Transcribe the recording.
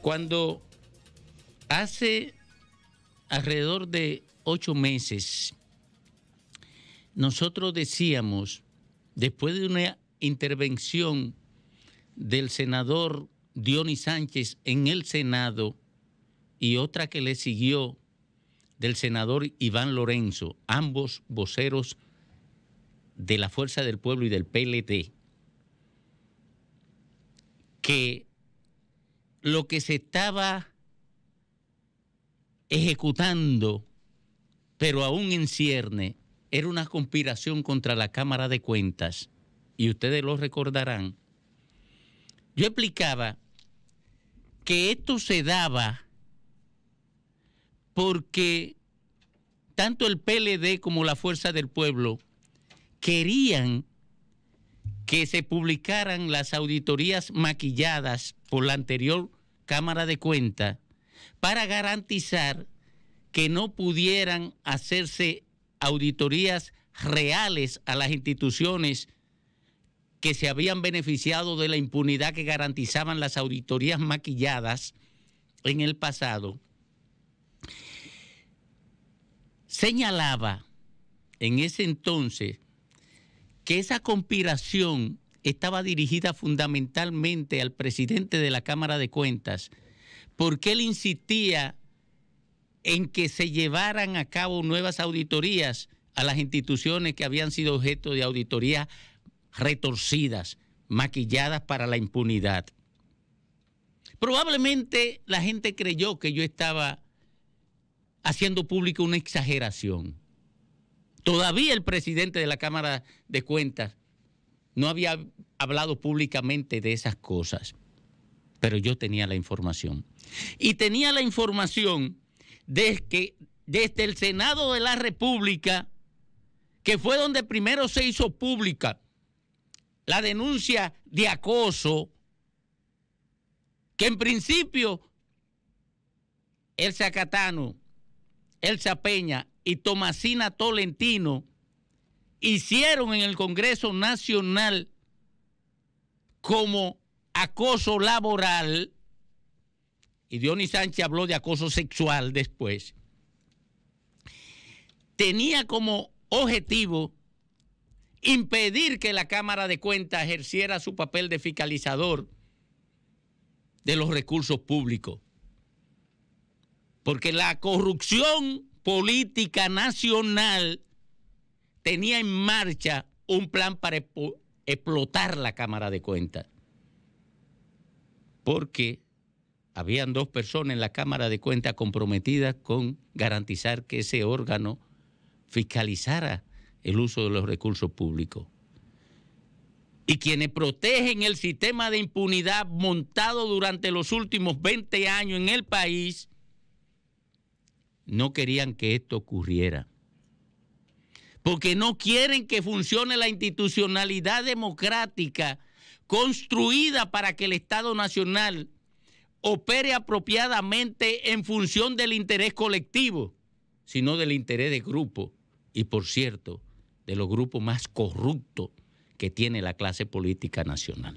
Cuando hace alrededor de ocho meses, nosotros decíamos, después de una intervención del senador Dionis Sánchez en el Senado y otra que le siguió del senador Iván Lorenzo, ambos voceros de la Fuerza del Pueblo y del PLT, que lo que se estaba ejecutando, pero aún en cierne, era una conspiración contra la Cámara de Cuentas, y ustedes lo recordarán. Yo explicaba que esto se daba porque tanto el PLD como la Fuerza del Pueblo querían que se publicaran las auditorías maquilladas por la anterior Cámara de Cuenta... para garantizar que no pudieran hacerse auditorías reales a las instituciones que se habían beneficiado de la impunidad que garantizaban las auditorías maquilladas en el pasado, señalaba en ese entonces que esa conspiración estaba dirigida fundamentalmente al presidente de la Cámara de Cuentas, porque él insistía en que se llevaran a cabo nuevas auditorías a las instituciones que habían sido objeto de auditorías retorcidas, maquilladas para la impunidad. Probablemente la gente creyó que yo estaba haciendo pública una exageración. Todavía el presidente de la Cámara de Cuentas no había hablado públicamente de esas cosas, pero yo tenía la información. Y tenía la información de que desde el Senado de la República, que fue donde primero se hizo pública la denuncia de acoso, que en principio el Zacatano, el Peña y Tomasina Tolentino hicieron en el Congreso Nacional como acoso laboral, y Dionis Sánchez habló de acoso sexual después, tenía como objetivo impedir que la Cámara de Cuentas ejerciera su papel de fiscalizador de los recursos públicos. Porque la corrupción política nacional tenía en marcha un plan para explotar la Cámara de Cuentas. Porque habían dos personas en la Cámara de Cuentas comprometidas con garantizar que ese órgano fiscalizara el uso de los recursos públicos. Y quienes protegen el sistema de impunidad montado durante los últimos 20 años en el país no querían que esto ocurriera. Porque no quieren que funcione la institucionalidad democrática construida para que el Estado Nacional opere apropiadamente en función del interés colectivo, sino del interés de grupo. Y por cierto, de los grupos más corruptos que tiene la clase política nacional.